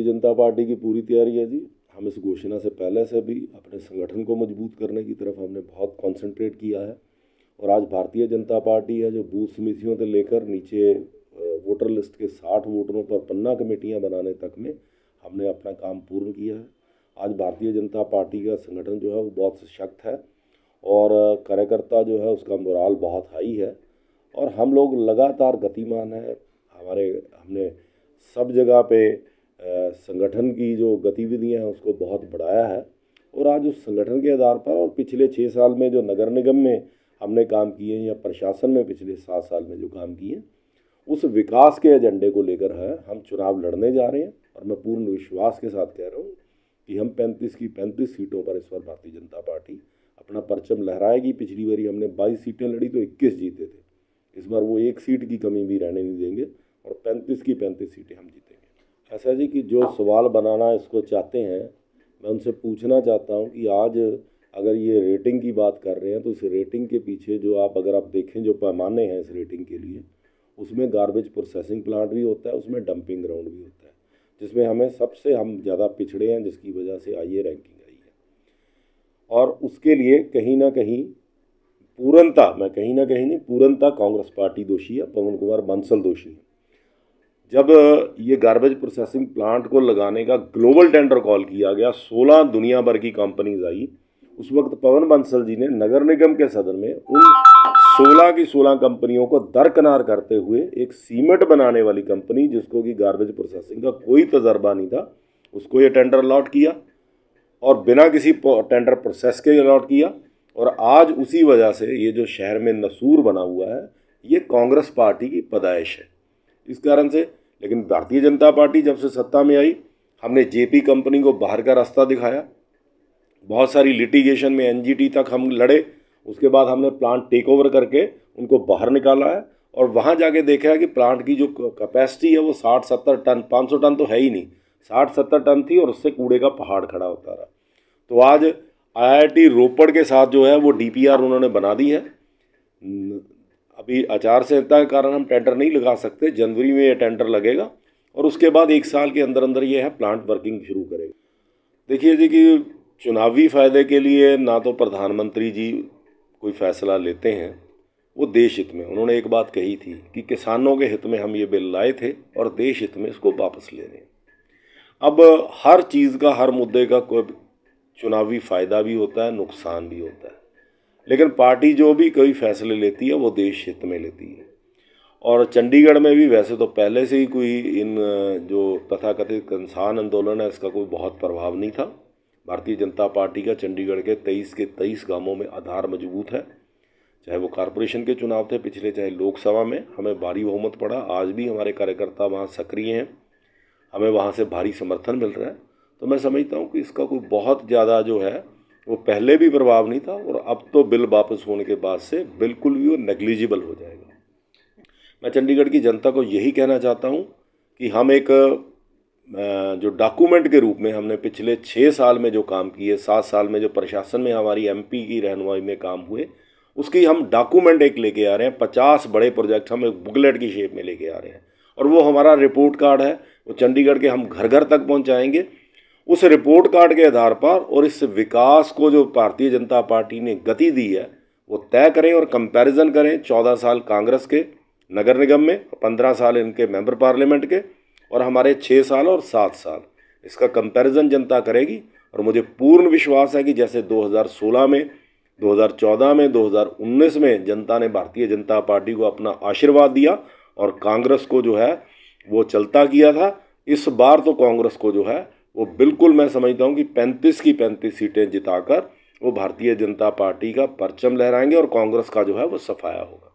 भारतीय जनता पार्टी की पूरी तैयारी है जी हम इस घोषणा से पहले से भी अपने संगठन को मजबूत करने की तरफ हमने बहुत कॉन्सेंट्रेट किया है और आज भारतीय जनता पार्टी है जो बूथ समितियों से लेकर नीचे वोटर लिस्ट के साठ वोटरों पर पन्ना कमेटियाँ बनाने तक में हमने अपना काम पूर्ण किया है आज भारतीय जनता पार्टी का संगठन जो है वो बहुत सशक्त है और कार्यकर्ता जो है उसका मोराल बहुत हाई है और हम लोग लगातार गतिमान है हमारे हमने सब जगह पे संगठन की जो गतिविधियां हैं उसको बहुत बढ़ाया है और आज उस संगठन के आधार पर और पिछले छः साल में जो नगर निगम में हमने काम किए हैं या प्रशासन में पिछले सात साल में जो काम किए उस विकास के एजेंडे को लेकर है हम चुनाव लड़ने जा रहे हैं और मैं पूर्ण विश्वास के साथ कह रहा हूँ कि हम पैंतीस की पैंतीस सीटों पर इस बार भारतीय जनता पार्टी अपना परचम लहराएगी पिछली बारी हमने बाईस सीटें लड़ी तो इक्कीस जीते थे इस बार वो एक सीट की कमी भी रहने नहीं देंगे और पैंतीस की पैंतीस सीटें हम जीते ऐसा जी कि जो सवाल बनाना इसको चाहते हैं मैं उनसे पूछना चाहता हूँ कि आज अगर ये रेटिंग की बात कर रहे हैं तो इस रेटिंग के पीछे जो आप अगर आप देखें जो पैमाने हैं इस रेटिंग के लिए उसमें गार्बेज प्रोसेसिंग प्लांट भी होता है उसमें डंपिंग ग्राउंड भी होता है जिसमें हमें सबसे हम ज़्यादा पिछड़े हैं जिसकी वजह से आइए रैंकिंग आई है और उसके लिए कहीं ना कहीं पूर्णता मैं कहीं ना कहीं नहीं पूर्णता कांग्रेस पार्टी दोषी है पवन कुमार बंसल दोषी है जब ये गार्बेज प्रोसेसिंग प्लांट को लगाने का ग्लोबल टेंडर कॉल किया गया सोलह दुनिया भर की कंपनीज आई उस वक्त पवन बंसल जी ने नगर निगम के सदन में उन सोलह की सोलह कंपनियों को दरकनार करते हुए एक सीमेंट बनाने वाली कंपनी जिसको कि गार्बेज प्रोसेसिंग का कोई तजर्बा नहीं था उसको ये टेंडर अलाट किया और बिना किसी टेंडर प्रोसेस के अलाट किया और आज उसी वजह से ये जो शहर में नसूर बना हुआ है ये कांग्रेस पार्टी की पदाइश है इस कारण से लेकिन भारतीय जनता पार्टी जब से सत्ता में आई हमने जेपी कंपनी को बाहर का रास्ता दिखाया बहुत सारी लिटिगेशन में एनजीटी तक हम लड़े उसके बाद हमने प्लांट टेक ओवर करके उनको बाहर निकाला है और वहाँ जाके देखा है कि प्लांट की जो कैपेसिटी है वो साठ सत्तर टन पाँच सौ टन तो है ही नहीं साठ सत्तर टन थी और उससे कूड़े का पहाड़ खड़ा होता रहा तो आज आईआईटी रोपड़ के साथ जो है वो डीपीआर उन्होंने बना दी है अभी आचार संहिता के कारण हम टेंडर नहीं लगा सकते जनवरी में ये टेंडर लगेगा और उसके बाद एक साल के अंदर अंदर ये है प्लांट वर्किंग शुरू करेगा देखिए जी कि चुनावी फ़ायदे के लिए ना तो प्रधानमंत्री जी कोई फैसला लेते हैं वो देश हित में उन्होंने एक बात कही थी कि किसानों के हित में हम ये बिल लाए थे और देश हित में इसको वापस ले रहे अब हर चीज़ का हर मुद्दे का कोई चुनावी फ़ायदा भी होता है नुकसान भी होता है लेकिन पार्टी जो भी कोई फैसले लेती है वो देश हित में लेती है और चंडीगढ़ में भी वैसे तो पहले से ही कोई इन जो तथाकथित किसान आंदोलन है इसका कोई बहुत प्रभाव नहीं था भारतीय जनता पार्टी का चंडीगढ़ के तेईस के तेईस गांवों में आधार मजबूत है चाहे वो कॉरपोरेशन के चुनाव थे पिछले चाहे लोकसभा में हमें भारी बहुमत पड़ा आज भी हमारे कार्यकर्ता वहाँ सक्रिय हैं हमें वहाँ से भारी समर्थन मिल रहा है तो मैं समझता हूँ कि इसका कोई बहुत ज़्यादा जो है वो पहले भी प्रभाव नहीं था और अब तो बिल वापस होने के बाद से बिल्कुल भी वो नेग्लिजिबल हो जाएगा मैं चंडीगढ़ की जनता को यही कहना चाहता हूँ कि हम एक जो डॉक्यूमेंट के रूप में हमने पिछले छः साल में जो काम किए सात साल में जो प्रशासन में हमारी एम की रहनुमाई में काम हुए उसकी हम डॉक्यूमेंट एक लेके आ रहे हैं पचास बड़े प्रोजेक्ट हम एक बुकलेट की शेप में लेके आ रहे हैं और वो हमारा रिपोर्ट कार्ड है वो चंडीगढ़ के हम घर घर तक पहुँचाएँगे उस रिपोर्ट कार्ड के आधार पर और इस विकास को जो भारतीय जनता पार्टी ने गति दी है वो तय करें और कंपैरिजन करें चौदह साल कांग्रेस के नगर निगम में पंद्रह साल इनके मेंबर पार्लियामेंट के और हमारे छः साल और सात साल इसका कंपैरिजन जनता करेगी और मुझे पूर्ण विश्वास है कि जैसे 2016 में 2014 में 2019 में जनता ने भारतीय जनता पार्टी को अपना आशीर्वाद दिया और कांग्रेस को जो है वो चलता किया था इस बार तो कांग्रेस को जो है वो बिल्कुल मैं समझता हूँ कि पैंतीस की पैंतीस सीटें जिताकर वो भारतीय जनता पार्टी का परचम लहराएंगे और कांग्रेस का जो है वो सफाया होगा